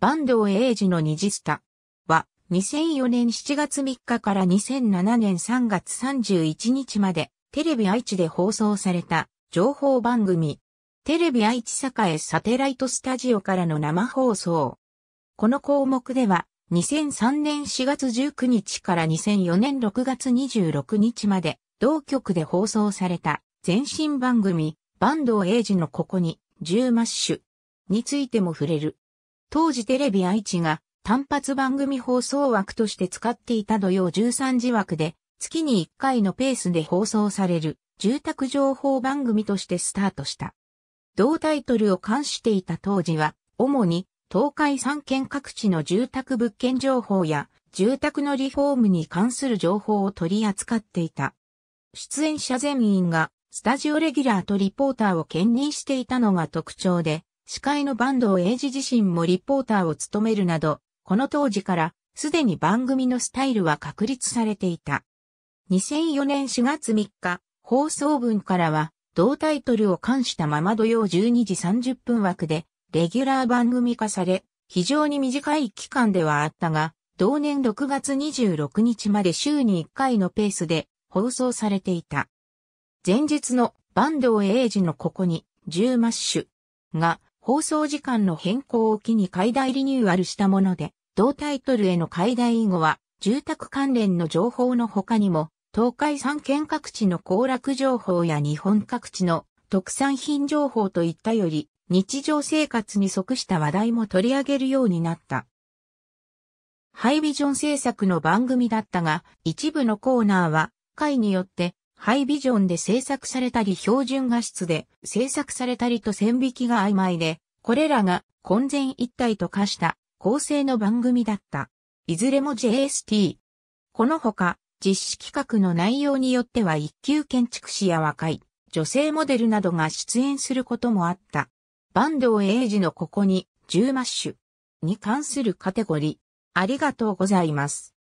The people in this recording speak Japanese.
坂東英二の虹スタは、2004年7月3日から2007年3月31日まで、テレビ愛知で放送された情報番組。テレビ愛知栄サテライトスタジオからの生放送。この項目では、2003年4月19日から2004年6月26日まで、同局で放送された前身番組、坂東英二のここに、10マッシュについても触れる。当時テレビ愛知が単発番組放送枠として使っていた土曜13時枠で月に1回のペースで放送される住宅情報番組としてスタートした。同タイトルを冠していた当時は主に東海3県各地の住宅物件情報や住宅のリフォームに関する情報を取り扱っていた。出演者全員がスタジオレギュラーとリポーターを兼任していたのが特徴で、司会の坂東英二自身もリポーターを務めるなど、この当時からすでに番組のスタイルは確立されていた。2004年4月3日、放送分からは、同タイトルを冠したまま土曜12時30分枠で、レギュラー番組化され、非常に短い期間ではあったが、同年6月26日まで週に1回のペースで放送されていた。前日の坂東英二のここに、10マッシュが放送時間の変更を機に解外リニューアルしたもので、同タイトルへの解体以後は、住宅関連の情報の他にも、東海3県各地の行楽情報や日本各地の特産品情報といったより、日常生活に即した話題も取り上げるようになった。ハイビジョン制作の番組だったが、一部のコーナーは、会によってハイビジョンで制作されたり標準画質で制作されたりと線引きが曖昧で、これらが混然一体と化した構成の番組だった。いずれも JST。このほか、実施企画の内容によっては一級建築士や若い女性モデルなどが出演することもあった。坂東英二のここに10マッシュに関するカテゴリー。ありがとうございます。